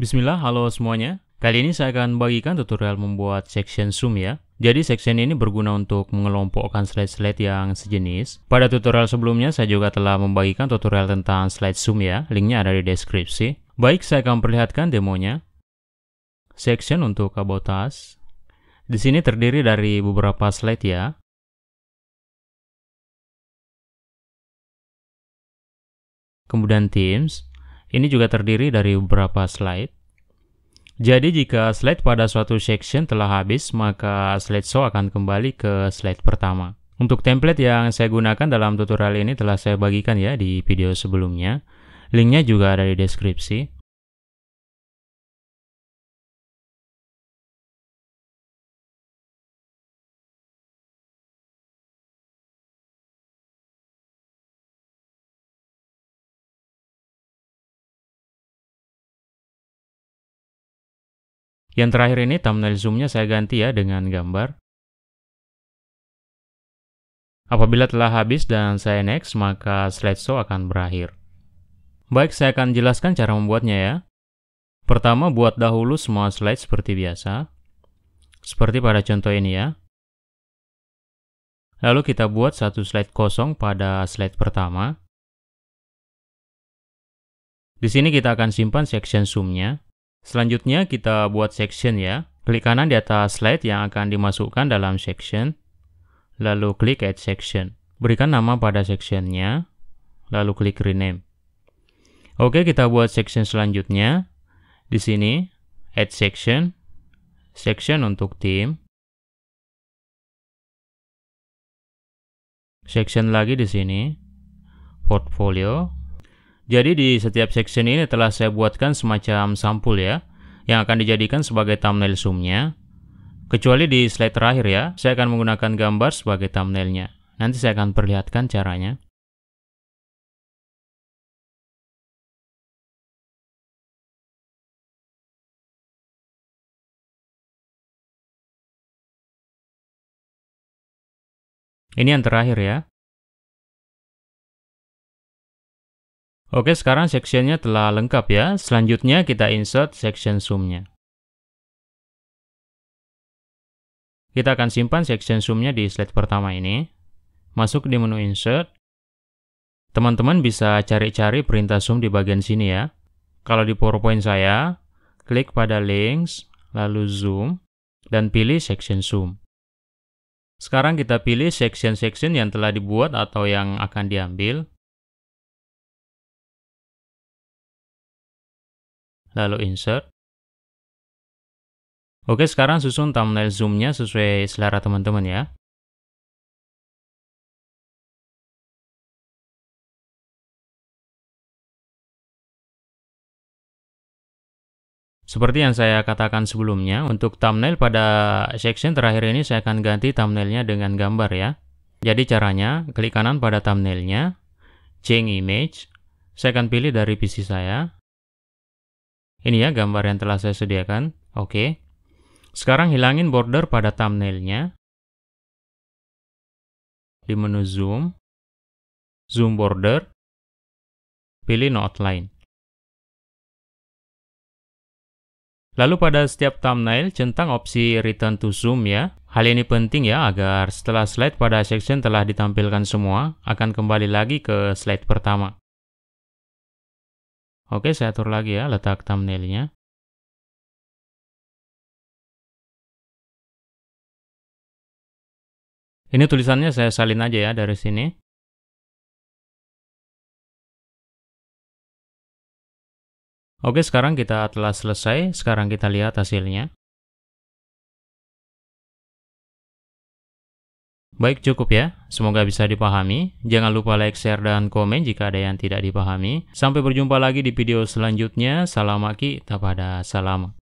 Bismillah, halo semuanya. Kali ini saya akan bagikan tutorial membuat section zoom ya. Jadi section ini berguna untuk mengelompokkan slide-slide yang sejenis. Pada tutorial sebelumnya saya juga telah membagikan tutorial tentang slide zoom ya, linknya ada di deskripsi. Baik, saya akan perlihatkan demonya. Section untuk kabotas. Di sini terdiri dari beberapa slide ya. Kemudian themes. Ini juga terdiri dari beberapa slide. Jadi jika slide pada suatu section telah habis, maka slide show akan kembali ke slide pertama. Untuk template yang saya gunakan dalam tutorial ini telah saya bagikan ya di video sebelumnya. Linknya juga ada di deskripsi. Yang terakhir ini thumbnail zoomnya saya ganti ya dengan gambar. Apabila telah habis dan saya next, maka slide show akan berakhir. Baik, saya akan jelaskan cara membuatnya ya. Pertama, buat dahulu semua slide seperti biasa. Seperti pada contoh ini ya. Lalu kita buat satu slide kosong pada slide pertama. Di sini kita akan simpan section zoom-nya. Selanjutnya kita buat section ya. Klik kanan di atas slide yang akan dimasukkan dalam section. Lalu klik add section. Berikan nama pada sectionnya. Lalu klik rename. Oke, kita buat section selanjutnya. Di sini, add section. Section untuk tim. Section lagi di sini. Portfolio. Jadi di setiap section ini telah saya buatkan semacam sampul ya, yang akan dijadikan sebagai thumbnail zoomnya. Kecuali di slide terakhir ya, saya akan menggunakan gambar sebagai thumbnailnya. Nanti saya akan perlihatkan caranya. Ini yang terakhir ya. Oke, sekarang sectionnya telah lengkap ya. Selanjutnya kita insert section zoomnya. Kita akan simpan section zoomnya di slide pertama ini. Masuk di menu insert. Teman-teman bisa cari-cari perintah zoom di bagian sini ya. Kalau di PowerPoint saya, klik pada links, lalu zoom, dan pilih section zoom. Sekarang kita pilih section-section yang telah dibuat atau yang akan diambil. lalu insert. Oke, sekarang susun thumbnail zoom-nya sesuai selera teman-teman ya. Seperti yang saya katakan sebelumnya, untuk thumbnail pada section terakhir ini saya akan ganti thumbnailnya dengan gambar ya. Jadi caranya, klik kanan pada thumbnailnya, change image, saya akan pilih dari PC saya, ini ya gambar yang telah saya sediakan. Oke. Sekarang hilangin border pada thumbnailnya. Di menu zoom, zoom border, pilih no outline. Lalu pada setiap thumbnail centang opsi return to zoom ya. Hal ini penting ya agar setelah slide pada section telah ditampilkan semua akan kembali lagi ke slide pertama. Oke, saya atur lagi ya letak thumbnailnya. Ini tulisannya saya salin aja ya dari sini. Oke, sekarang kita telah selesai. Sekarang kita lihat hasilnya. Baik, cukup ya. Semoga bisa dipahami. Jangan lupa like, share, dan komen jika ada yang tidak dipahami. Sampai berjumpa lagi di video selanjutnya. Salam Aki, tak pada salam.